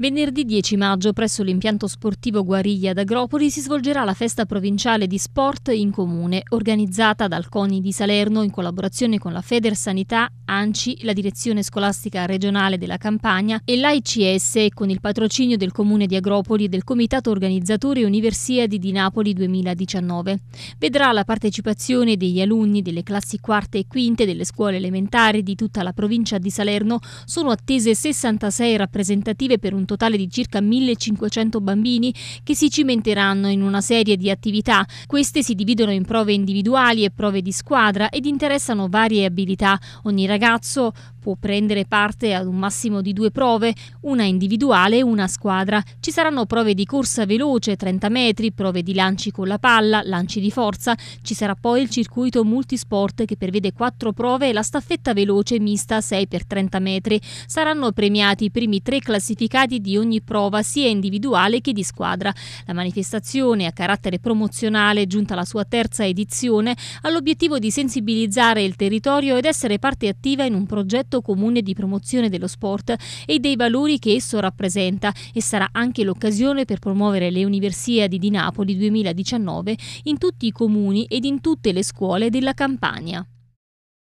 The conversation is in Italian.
Venerdì 10 maggio presso l'impianto sportivo Guariglia d'Agropoli si svolgerà la festa provinciale di sport in comune, organizzata dal CONI di Salerno in collaborazione con la Feder Sanità, ANCI, la Direzione Scolastica Regionale della Campania e l'AICS con il patrocinio del comune di Agropoli e del comitato organizzatore Universiadi di Napoli 2019. Vedrà la partecipazione degli alunni delle classi quarte e quinte delle scuole elementari di tutta la provincia di Salerno. Sono attese 66 rappresentative per un totale di circa 1500 bambini che si cimenteranno in una serie di attività. Queste si dividono in prove individuali e prove di squadra ed interessano varie abilità. Ogni ragazzo Può prendere parte ad un massimo di due prove, una individuale e una a squadra. Ci saranno prove di corsa veloce, 30 metri, prove di lanci con la palla, lanci di forza. Ci sarà poi il circuito multisport che prevede quattro prove e la staffetta veloce mista 6 per 30 metri. Saranno premiati i primi tre classificati di ogni prova, sia individuale che di squadra. La manifestazione a carattere promozionale, giunta alla sua terza edizione, ha l'obiettivo di sensibilizzare il territorio ed essere parte attiva in un progetto progetto comune di promozione dello sport e dei valori che esso rappresenta e sarà anche l'occasione per promuovere le Universiadi di Napoli 2019 in tutti i comuni ed in tutte le scuole della Campania.